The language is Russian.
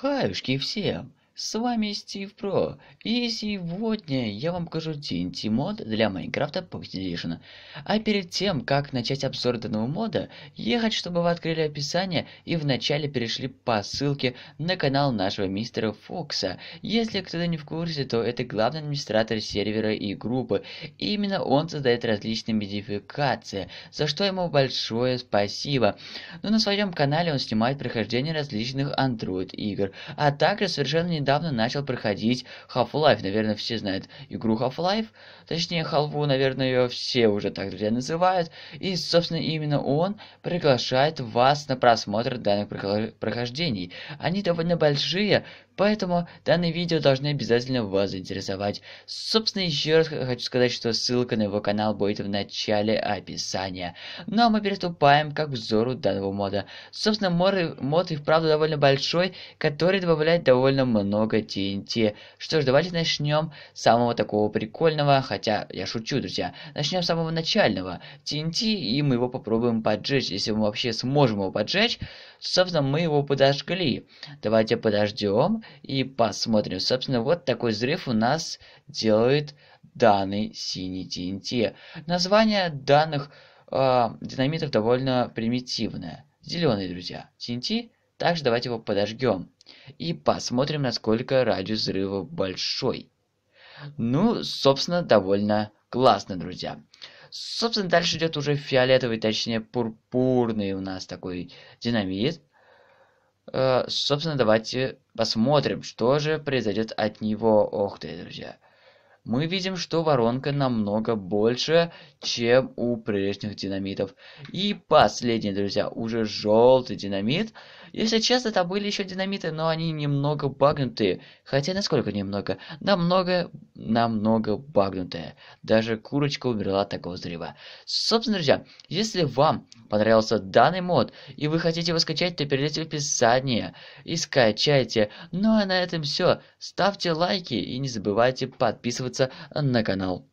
Хаюшки всем! С вами Стив Про, и сегодня я вам покажу TNT мод для Майнкрафта Pocket Edition. А перед тем, как начать обзор данного мода, я хочу, чтобы вы открыли описание и вначале перешли по ссылке на канал нашего мистера Фокса. Если кто-то не в курсе, то это главный администратор сервера и группы. И именно он создает различные модификации, за что ему большое спасибо. Но на своем канале он снимает прохождение различных Android игр, а также совершенно недавно недавно начал проходить Half-Life. Наверное, все знают игру Half-Life. Точнее, Халву, наверное, ее все уже так друзья называют. И, собственно, именно он приглашает вас на просмотр данных прохождений. Они довольно большие, Поэтому данное видео должны обязательно вас заинтересовать. Собственно, еще раз хочу сказать, что ссылка на его канал будет в начале описания. Ну а мы переступаем к обзору данного мода. Собственно, мод мод и вправду довольно большой, который добавляет довольно много много ТНТ. Что ж, давайте начнем с самого такого прикольного, хотя я шучу, друзья. Начнем с самого начального ТНТ, и мы его попробуем поджечь. Если мы вообще сможем его поджечь, собственно, мы его подожгли. Давайте подождем и посмотрим. Собственно, вот такой взрыв у нас делает данный синий ТНТ. Название данных э, динамитов довольно примитивное. Зеленые, друзья. ТНТ также давайте его подожгем. И посмотрим, насколько радиус взрыва большой. Ну, собственно, довольно классно, друзья. Собственно, дальше идет уже фиолетовый, точнее, пурпурный у нас такой динамит. Э, собственно, давайте посмотрим, что же произойдет от него. Ох ты, друзья мы видим, что воронка намного больше, чем у прежних динамитов. И последний, друзья, уже желтый динамит. Если честно, там были еще динамиты, но они немного багнутые. Хотя насколько немного? Намного, намного багнутые. Даже курочка умерла от такого взрыва. Собственно, друзья, если вам понравился данный мод, и вы хотите его скачать, то перейдите в описание и скачайте. Ну а на этом все. Ставьте лайки и не забывайте подписываться подписываться на канал.